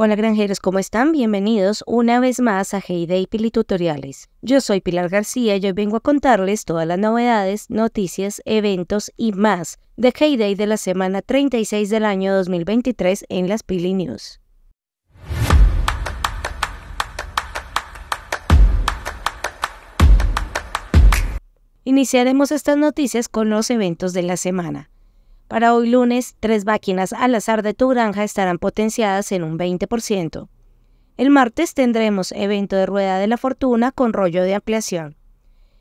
Hola granjeros, ¿cómo están? Bienvenidos una vez más a Heyday Pili Tutoriales. Yo soy Pilar García y hoy vengo a contarles todas las novedades, noticias, eventos y más de Heyday de la semana 36 del año 2023 en las Pili News. Iniciaremos estas noticias con los eventos de la semana. Para hoy lunes, tres máquinas al azar de tu granja estarán potenciadas en un 20%. El martes tendremos evento de rueda de la fortuna con rollo de ampliación.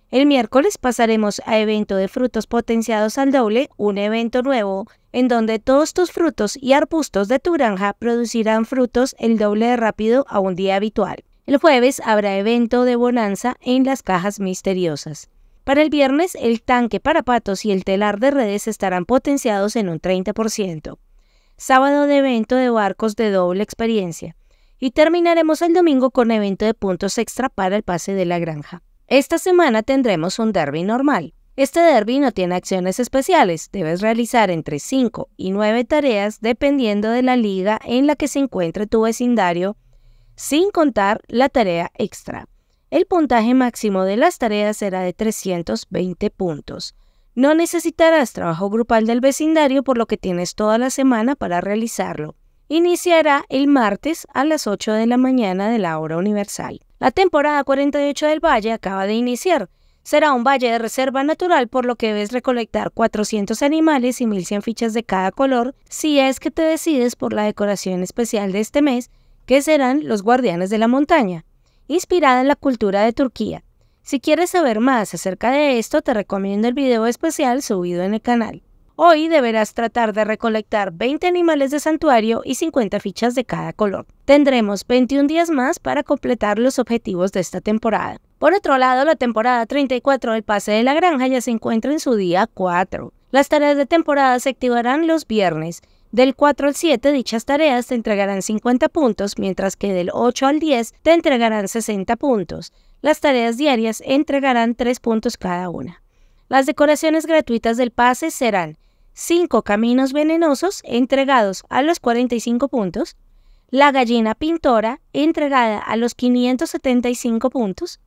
El miércoles pasaremos a evento de frutos potenciados al doble, un evento nuevo en donde todos tus frutos y arbustos de tu granja producirán frutos el doble de rápido a un día habitual. El jueves habrá evento de bonanza en las cajas misteriosas. Para el viernes, el tanque para patos y el telar de redes estarán potenciados en un 30%. Sábado de evento de barcos de doble experiencia. Y terminaremos el domingo con evento de puntos extra para el pase de la granja. Esta semana tendremos un derby normal. Este derby no tiene acciones especiales, debes realizar entre 5 y 9 tareas dependiendo de la liga en la que se encuentre tu vecindario, sin contar la tarea extra. El puntaje máximo de las tareas será de 320 puntos. No necesitarás trabajo grupal del vecindario por lo que tienes toda la semana para realizarlo. Iniciará el martes a las 8 de la mañana de la hora universal. La temporada 48 del Valle acaba de iniciar. Será un valle de reserva natural por lo que debes recolectar 400 animales y 1100 fichas de cada color si es que te decides por la decoración especial de este mes, que serán los guardianes de la montaña inspirada en la cultura de Turquía. Si quieres saber más acerca de esto, te recomiendo el video especial subido en el canal. Hoy deberás tratar de recolectar 20 animales de santuario y 50 fichas de cada color. Tendremos 21 días más para completar los objetivos de esta temporada. Por otro lado, la temporada 34 del Pase de la Granja ya se encuentra en su día 4. Las tareas de temporada se activarán los viernes del 4 al 7 dichas tareas te entregarán 50 puntos, mientras que del 8 al 10 te entregarán 60 puntos. Las tareas diarias entregarán 3 puntos cada una. Las decoraciones gratuitas del pase serán 5 caminos venenosos entregados a los 45 puntos, la gallina pintora entregada a los 575 puntos,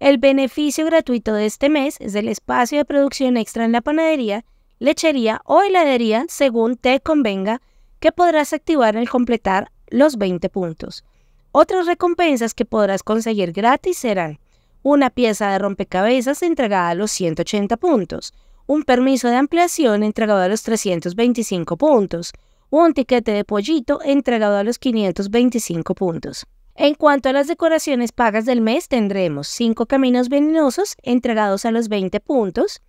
el beneficio gratuito de este mes es del espacio de producción extra en la panadería lechería o heladería según te convenga que podrás activar al completar los 20 puntos. Otras recompensas que podrás conseguir gratis serán una pieza de rompecabezas entregada a los 180 puntos, un permiso de ampliación entregado a los 325 puntos, un tiquete de pollito entregado a los 525 puntos. En cuanto a las decoraciones pagas del mes, tendremos 5 caminos venenosos entregados a los 20 puntos,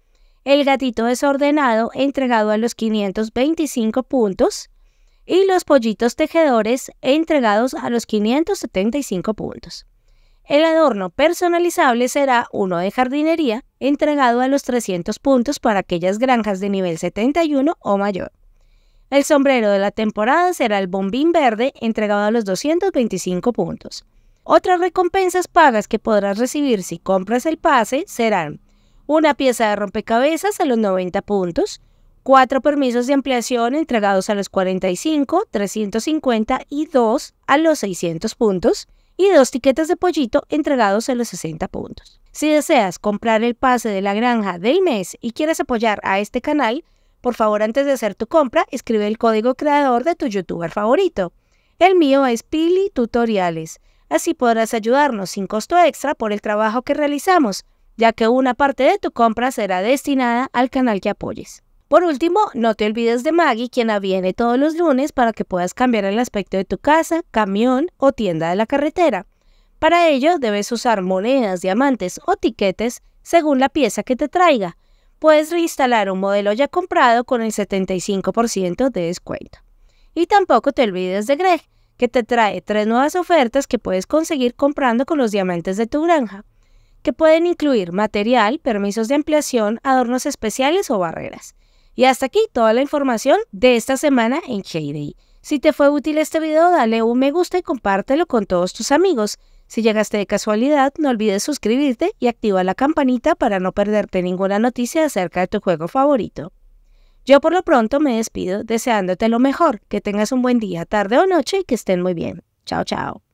el gatito desordenado entregado a los 525 puntos y los pollitos tejedores entregados a los 575 puntos. El adorno personalizable será uno de jardinería entregado a los 300 puntos para aquellas granjas de nivel 71 o mayor. El sombrero de la temporada será el bombín verde entregado a los 225 puntos. Otras recompensas pagas que podrás recibir si compras el pase serán una pieza de rompecabezas a los 90 puntos, cuatro permisos de ampliación entregados a los 45, 350 y 2 a los 600 puntos, y dos tiquetes de pollito entregados a los 60 puntos. Si deseas comprar el pase de la granja del mes y quieres apoyar a este canal, por favor antes de hacer tu compra escribe el código creador de tu youtuber favorito. El mío es PiliTutoriales, Tutoriales. Así podrás ayudarnos sin costo extra por el trabajo que realizamos ya que una parte de tu compra será destinada al canal que apoyes. Por último, no te olvides de Maggie, quien viene todos los lunes para que puedas cambiar el aspecto de tu casa, camión o tienda de la carretera. Para ello, debes usar monedas, diamantes o tiquetes según la pieza que te traiga. Puedes reinstalar un modelo ya comprado con el 75% de descuento. Y tampoco te olvides de Greg, que te trae tres nuevas ofertas que puedes conseguir comprando con los diamantes de tu granja pueden incluir material, permisos de ampliación, adornos especiales o barreras. Y hasta aquí toda la información de esta semana en Heyday. Si te fue útil este video, dale un me gusta y compártelo con todos tus amigos. Si llegaste de casualidad, no olvides suscribirte y activa la campanita para no perderte ninguna noticia acerca de tu juego favorito. Yo por lo pronto me despido deseándote lo mejor, que tengas un buen día, tarde o noche y que estén muy bien. Chao, chao.